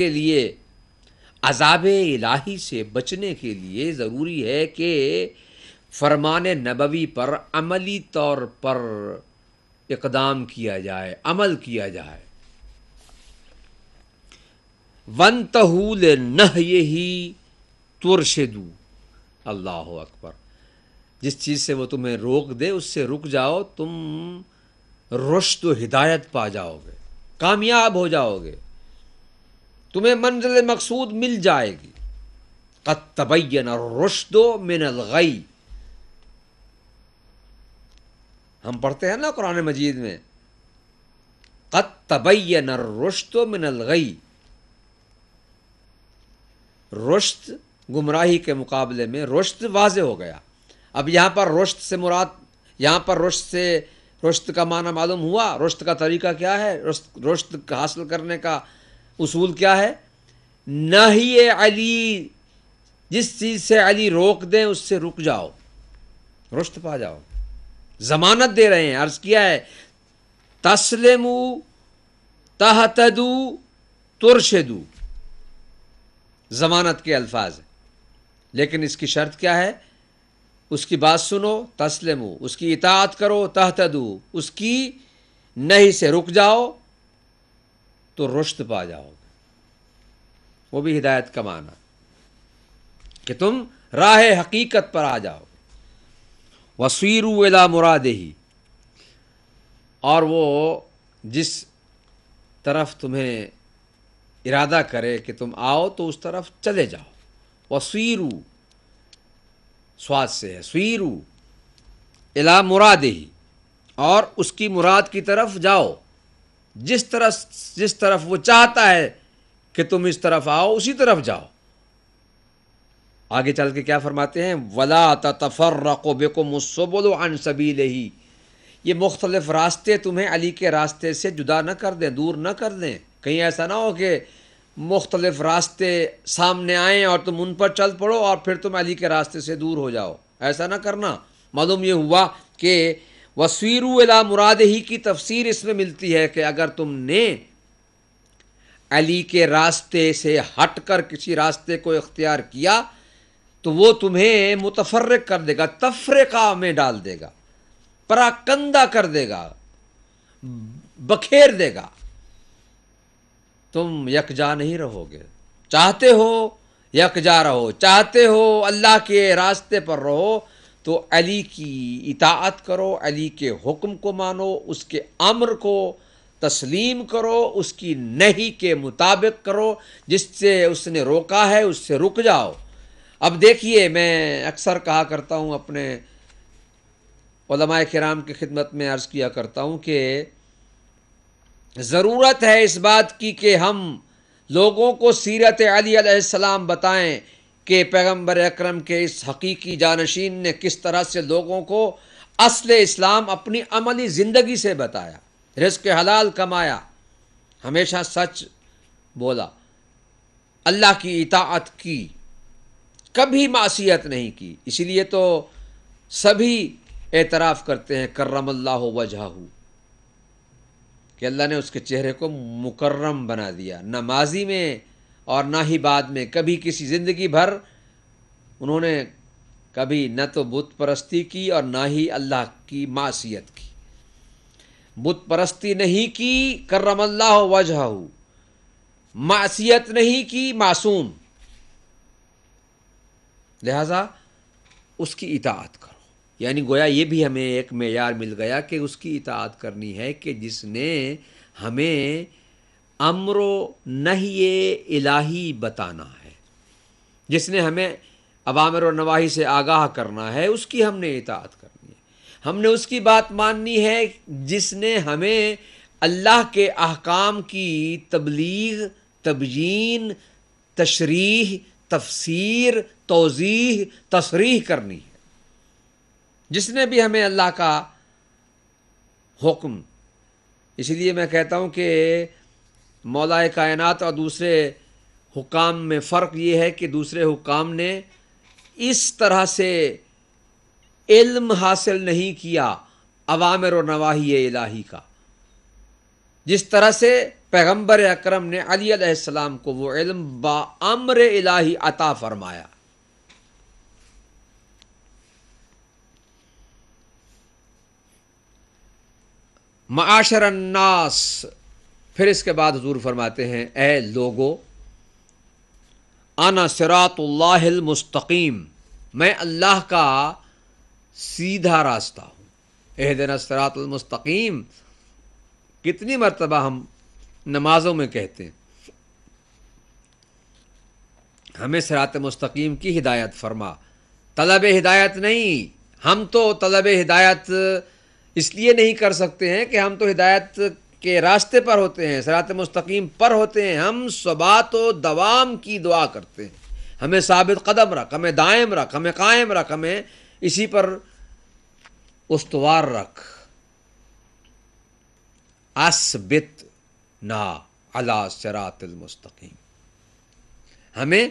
के लिए अजाब इलाही से बचने के लिए ज़रूरी है कि फरमान नबवी पर अमली तौर पर इकदाम किया जाए अमल किया जाए वन तहूल नह यही दू अल्लाह अकबर जिस चीज़ से वो तुम्हें रोक दे उससे रुक जाओ तुम रुश्त हिदायत पा जाओगे कामयाब हो जाओगे तुम्हें मंजिल मकसूद मिल जाएगी कत तबैन और रुशदो मिनल गई हम पढ़ते हैं ना कुरान मजीद में कत तबैन और रुशदो मिनल गई रुश्त गुमराही के मुकाबले में रुश्त वाज हो गया अब यहां पर रुश्त से मुराद यहां पर रुश्त से रुश्त का माना मालूम हुआ रुश्त का तरीका क्या है रुश्त रुश्त हासिल करने का उसूल क्या है न ही अली जिस चीज़ से अली रोक दें उससे रुक जाओ रुश्त पा जाओ जमानत दे रहे हैं अर्ज़ किया है तस्लम तहतदू तुरशदू जमानत के अल्फाज लेकिन इसकी शर्त क्या है उसकी बात सुनो तस्लम उसकी इतात करो तहतदू उसकी नहीं से रुक जाओ तो रुश्त पा जाओगे वो भी हिदायत का माना कि तुम राह हकीकत पर आ जाओ वसीरू एला ही और वो जिस तरफ तुम्हें इरादा करे कि तुम आओ तो उस तरफ चले जाओ वसीरु स्वाद से है सीरु इला ही और उसकी मुराद की तरफ जाओ जिस तरह जिस तरफ वो चाहता है कि तुम इस तरफ आओ उसी तरफ जाओ आगे चल के क्या फरमाते हैं वला तफर तफर्रको बेको बोलो अन सभी ही ये मुख्तलिफ रास्ते तुम्हें अली के रास्ते से जुदा न कर दें दूर न कर दें कहीं ऐसा ना हो कि मुख्तलिफ रास्ते सामने आए और तुम उन पर चल पड़ो और फिर तुम अली के रास्ते से दूर हो जाओ ऐसा ना करना मालूम ये हुआ कि वसीरू अला मुराद ही की तफसीर इसमें मिलती है कि अगर तुमने अली के रास्ते से हट कर किसी रास्ते को इख्तियार किया तो वो तुम्हें मुतफर कर देगा तफरका में डाल देगा पराकंदा कर देगा बखेर देगा तुम यकजा नहीं रहोगे चाहते हो यकजा रहो चाहते हो अल्लाह के रास्ते पर रहो तो अली की इतात करो अली के हुक्म को मानो उसके अम्र को तस्लीम करो उसकी नहीं के मुताबिक करो जिससे उसने रोका है उससे रुक जाओ अब देखिए मैं अक्सर कहा करता हूँ अपने कराम की खिदमत में अर्ज़ किया करता हूँ कि ज़रूरत है इस बात की कि हम लोगों को सीरत अली सलाम बताएं कि पैगम्बर अक्रम के इस हकीकी जानशीन ने किस तरह से लोगों को असल इस्लाम अपनी अमली ज़िंदगी से बताया रिस्क हलाल कमाया हमेशा सच बोला अल्लाह की इताअत की कभी मासीत नहीं की इसलिए तो सभी एतराफ़ करते हैं कर्रम अल्लाह वजह कि अल्लाह ने उसके चेहरे को मुकर्रम बना दिया नमाजी में और ना ही बाद में कभी किसी ज़िंदगी भर उन्होंने कभी न तो बुत परस्ती की और ना ही अल्लाह की मासीत की बुत परस्ती नहीं की करमल्ला वजह मासीत नहीं की मासूम लिहाजा उसकी इतात करो यानी गोया ये भी हमें एक मैार मिल गया कि उसकी इतात करनी है कि जिसने हमें अमरो नहिए इलाही बताना है जिसने हमें अवामर और नवाही से आगाह करना है उसकी हमने इताअत करनी है हमने उसकी बात माननी है जिसने हमें अल्लाह के अहकाम की तबलीग तबजीन तशरीह तफसीर तोज़ी तसरीह करनी है जिसने भी हमें अल्लाह का हुक्म इसलिए मैं कहता हूँ कि मौलाए कायनत और दूसरे हुकाम में फ़र्क ये है कि दूसरे हुकाम ने इस तरह से इल्म हासिल नहीं किया अवामर और नवाही इलाही का जिस तरह से पैगम्बर अक्रम ने अलीसम को वो इल्म बामर इलाही अता फरमाया माशरन्नास फिर इसके बाद हजूर फरमाते हैं ए लोगो आना मुस्तकीम मैं अल्लाह का सीधा रास्ता हूँ एह दिन सरातलमस्तकीम कितनी मरतबा हम नमाजों में कहते हैं हमें सरात मस्तकीम की हिदायत फरमा तलब हिदायत नहीं हम तो तलब हिदायत इसलिए नहीं कर सकते हैं कि हम तो हिदायत के रास्ते पर होते हैं सरात मुस्तकीम पर होते हैं हम सबात व दवाम की दुआ करते हैं हमें साबित कदम रख हमें दायम रख हमें कायम रख हमें इसी पर उसवार रख असबित ना अला सरातमस्तकीम हमें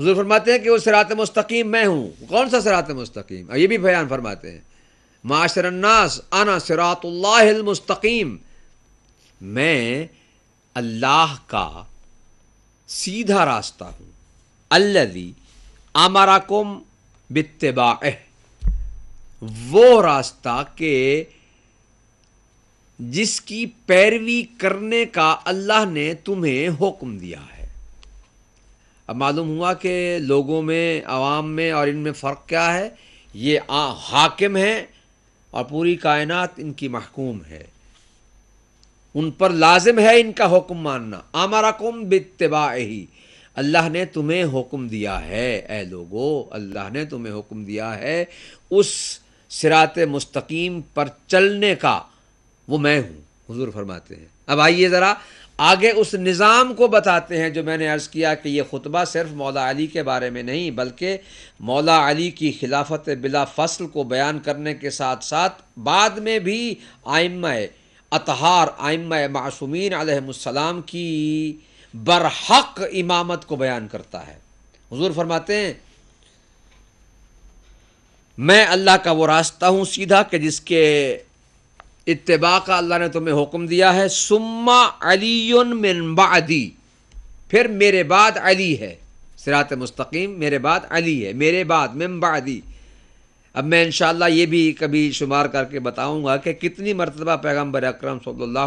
हजूर फरमाते हैं कि वो सरात मुस्तकीम मैं हूँ कौन सा सरात मुस्तकीम ये भी बयान फरमाते हैं माशरन्नास आना मुस्तकीम मैं अल्लाह का सीधा रास्ता हूँ अल्लदी आमाराकुम बितबा वो रास्ता के जिसकी पैरवी करने का अल्लाह ने तुम्हें हुक्म दिया है अब मालूम हुआ कि लोगों में आवाम में और इनमें फ़र्क क्या है ये आ, हाकिम है और पूरी कायनात इनकी महकूम है उन पर लाजिम है इनका हुक्म मानना आमारा कुम बितबा ही अल्लाह ने तुम्हें हुक्म दिया है ए लोगो अल्लाह ने तुम्हें हुक्म दिया है उस सिरात मुस्तकीम पर चलने का वो मैं हूँ हजूर फरमाते हैं अब आइए ज़रा आगे उस निज़ाम को बताते हैं जो मैंने अर्ज़ किया कि यह खुतबा सिर्फ मौला अली के बारे में नहीं बल्कि मौला अली की खिलाफत बिला फसल को बयान करने के साथ साथ बाद में भी आइम्मा अतहार आइम मासूमिन आसलम की बरहक इमामत को बयान करता है हजूर फरमाते हैं मैं अल्लाह का वो रास्ता हूँ सीधा कि जिसके इतबा का अल्लाह ने तुम्हें हुक्म दिया है सुम्मा अली मिनबादी फिर मेरे बाद अली है सिरात मुस्तकीम मेरे बाद अली है मेरे बाद मिनबादी अब मैं इनशाला ये भी कभी शुमार करके बताऊँगा कि कितनी मरतबा पैगम्बर अक्रम सल्ला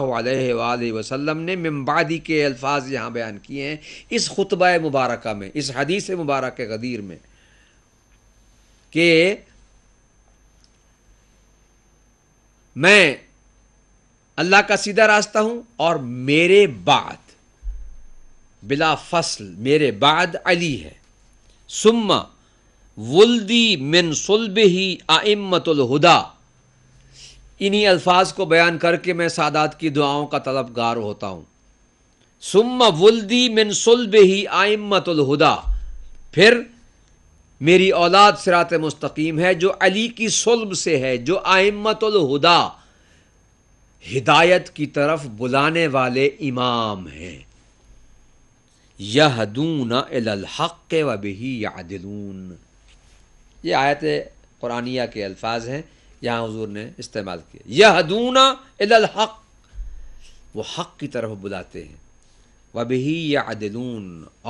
वसम ने मम्बादी के अल्फाज यहाँ बयान किए हैं इस खुतब मुबारक में इस हदीस मुबारक गदीर में कि मैं अल्लाह का सीधा रास्ता हूँ और मेरे बाद बिला फसल मेरे बाद अली है सुम्मा वुल्दी मिन सुलब ही आमतुलहुदा इन्हीं अल्फाज को बयान करके मैं सादात की दुआओं का तलबगार होता हूँ सुम वुलदी मिन सुलब ही आमतुलहुदा फिर मेरी औलाद सिरात मुस्तकीम है जो अली की सुलब से है जो आमतुलहुदा हिदायत की तरफ बुलाने वाले इमाम हैं यह दून हक व बही यादिलून ये आयत कुरानिया के अल्फाज हैं यहाँ हजूर ने इस्तेमाल किए यह दूना हक वो हक की तरफ बुलाते हैं वबही या अदलून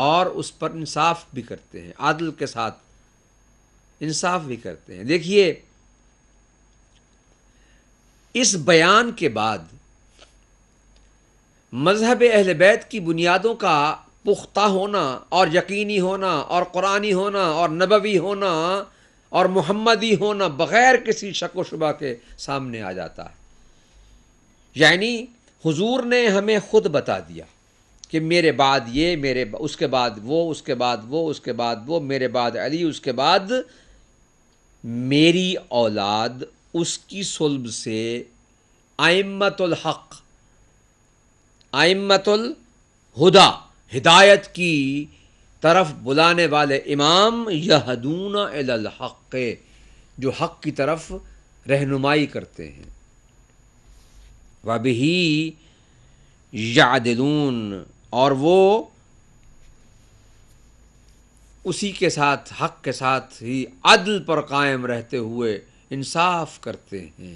और उस पर इंसाफ भी करते हैं आदल के साथ इंसाफ भी करते हैं देखिए इस बयान के बाद मज़हब अहल बैत की बुनियादों का पुख्ता होना और यकीनी होना और कुरानी होना और नबवी होना और मोहम्मदी होना बग़ैर किसी शक शुबा के सामने आ जाता है यानी हुजूर ने हमें ख़ुद बता दिया कि मेरे बाद ये मेरे उसके बाद वो उसके बाद वो उसके बाद वो मेरे बाद अली उसके बाद मेरी औलाद उसकी सुलब से हक आइमतुल हुदा हिदायत की तरफ बुलाने वाले इमाम यहदून हक़ जो हक़ की तरफ रहनुमाई करते हैं वबही यादिलून और वो उसी के साथ हक़ के साथ ही अदल पर कायम रहते हुए इंसाफ करते हैं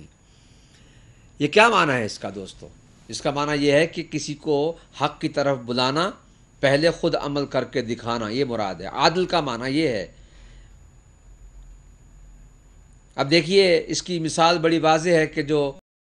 ये क्या माना है इसका दोस्तों इसका माना यह है कि किसी को हक़ की तरफ बुलाना पहले ख़ुद अमल करके दिखाना ये मुराद है आदल का माना ये है अब देखिए इसकी मिसाल बड़ी वाज है कि जो